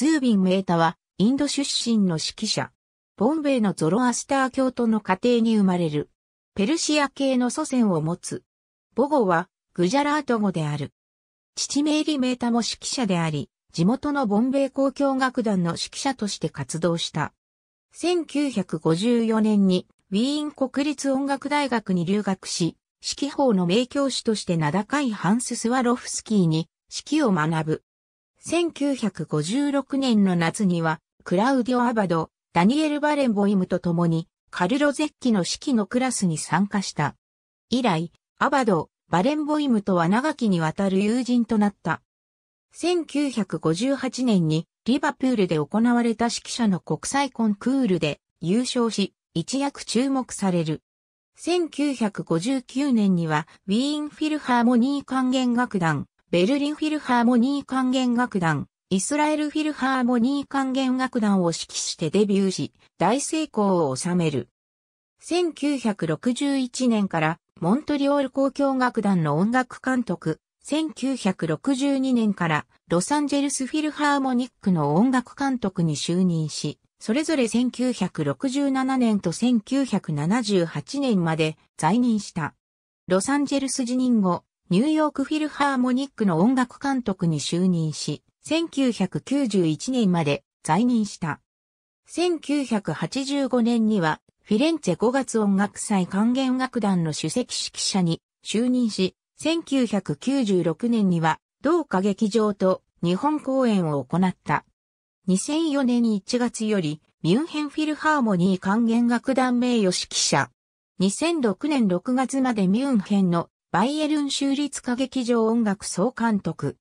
スービン・メータは、インド出身の指揮者。ボンベイのゾロアスター教徒の家庭に生まれる。ペルシア系の祖先を持つ。母語は、グジャラート語である。父メイリ・メータも指揮者であり、地元のボンベイ交響楽団の指揮者として活動した。1954年にウィーン国立音楽大学に留学し、指揮法の名教師として名高いハンス・スワロフスキーに指揮を学ぶ。1956年の夏には、クラウディオ・アバド、ダニエル・バレンボイムと共に、カルロゼッキの指揮のクラスに参加した。以来、アバド、バレンボイムとは長きにわたる友人となった。1958年にリバプールで行われた指揮者の国際コンクールで優勝し、一躍注目される。1959年にはウィーンフィルハーモニー管弦楽団ベルリンフィルハーモニー管弦楽団、イスラエルフィルハーモニー管弦楽団を指揮してデビューし、大成功を収める。1961年からモントリオール交響楽団の音楽監督、1962年からロサンゼルスフィルハーモニックの音楽監督に就任し、それぞれ1967年と1978年まで在任した。ロサンゼルス辞任後、ニューヨークフィルハーモニックの音楽監督に就任し、1991年まで在任した。1985年には、フィレンツェ5月音楽祭還元楽団の主席指揮者に就任し、1996年には、同歌劇場と日本公演を行った。2004年1月より、ミュンヘンフィルハーモニー還元楽団名誉指揮者。2006年6月までミュンヘンのバイエルン州立歌劇場音楽総監督。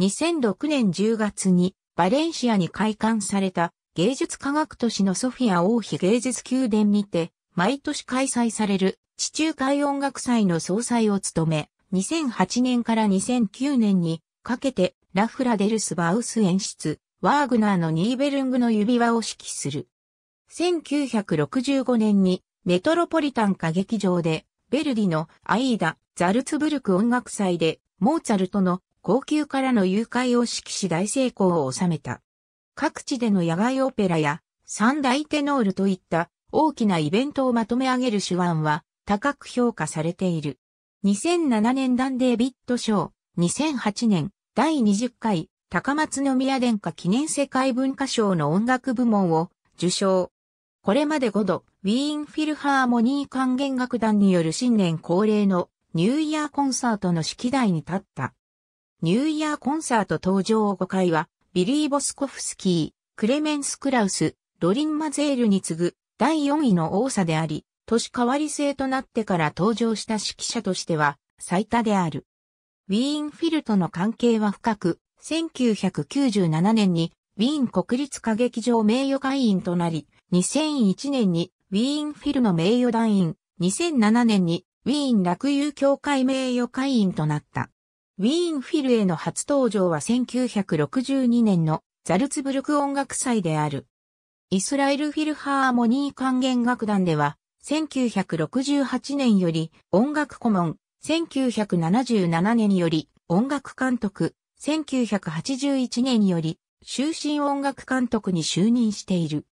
2006年10月にバレンシアに開館された芸術科学都市のソフィア王妃芸術宮殿にて毎年開催される地中海音楽祭の総裁を務め、2008年から2009年にかけてラフラデルス・バウス演出、ワーグナーのニーベルングの指輪を指揮する。1965年にメトロポリタン歌劇場でベルディのアイーダザルツブルク音楽祭で、モーツァルトの高級からの誘拐を指揮し大成功を収めた。各地での野外オペラや、三大テノールといった大きなイベントをまとめ上げる手腕は高く評価されている。2007年ダンデービット賞、2008年第20回高松宮殿下記念世界文化賞の音楽部門を受賞。これまで5度、ウィーンフィルハーモニー管弦楽団による新年恒例のニューイヤーコンサートの式台に立った。ニューイヤーコンサート登場5回は、ビリー・ボスコフスキー、クレメンス・クラウス、ロリン・マゼールに次ぐ第4位の多さであり、年変わり制となってから登場した指揮者としては最多である。ウィーンフィルとの関係は深く、1997年にウィーン国立歌劇場名誉会員となり、2001年にウィーンフィルの名誉団員、2007年にウィーン落友協会名誉会員となった。ウィーンフィルへの初登場は1962年のザルツブルク音楽祭である。イスラエルフィルハーモニー管弦楽団では、1968年より音楽顧問、1977年より音楽監督、1981年より終身音楽監督に就任している。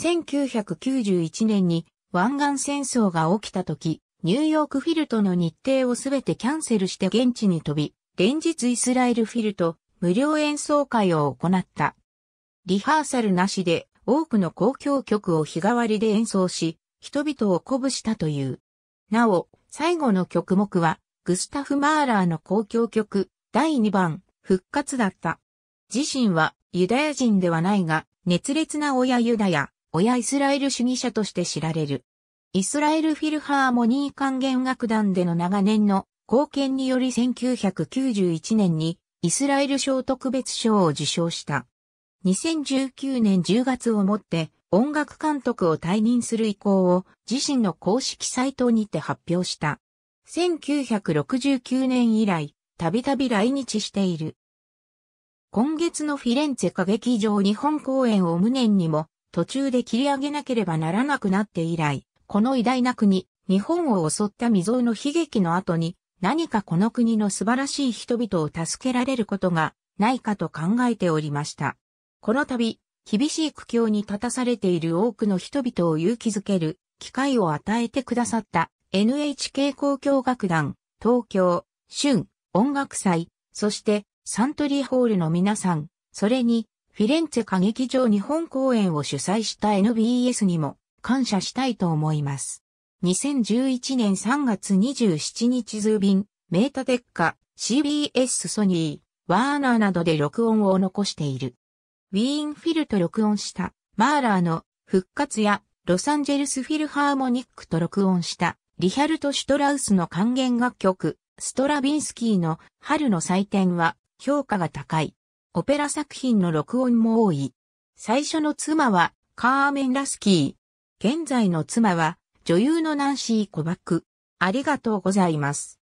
1991年に湾岸戦争が起きた時、ニューヨークフィルとの日程をすべてキャンセルして現地に飛び、連日イスラエルフィルと無料演奏会を行った。リハーサルなしで多くの公共曲を日替わりで演奏し、人々を鼓舞したという。なお、最後の曲目は、グスタフ・マーラーの公共曲、第2番、復活だった。自身はユダヤ人ではないが、熱烈な親ユダヤ、親イスラエル主義者として知られる。イスラエルフィルハーモニー管弦楽団での長年の貢献により1991年にイスラエル賞特別賞を受賞した。2019年10月をもって音楽監督を退任する意向を自身の公式サイトにて発表した。1969年以来、たびたび来日している。今月のフィレンツェ歌劇場日本公演を無念にも途中で切り上げなければならなくなって以来、この偉大な国、日本を襲った未曾有の悲劇の後に、何かこの国の素晴らしい人々を助けられることがないかと考えておりました。この度、厳しい苦境に立たされている多くの人々を勇気づける機会を与えてくださった NHK 交響楽団、東京、春、音楽祭、そしてサントリーホールの皆さん、それにフィレンツェ歌劇場日本公演を主催した NBS にも感謝したいと思います。2011年3月27日ズービン、メータテッカ、CBS ソニー、ワーナーなどで録音を残している。ウィーンフィルと録音した、マーラーの復活やロサンゼルスフィルハーモニックと録音した、リヒャルト・シュトラウスの還元楽曲、ストラビンスキーの春の祭典は評価が高い。オペラ作品の録音も多い。最初の妻はカーメン・ラスキー。現在の妻は女優のナンシー・コバック。ありがとうございます。